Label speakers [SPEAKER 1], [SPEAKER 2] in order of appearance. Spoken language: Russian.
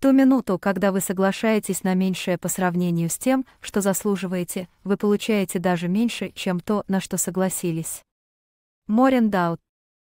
[SPEAKER 1] ту минуту, когда вы соглашаетесь на меньшее по сравнению с тем, что заслуживаете, вы получаете даже меньше, чем то, на что согласились. Даут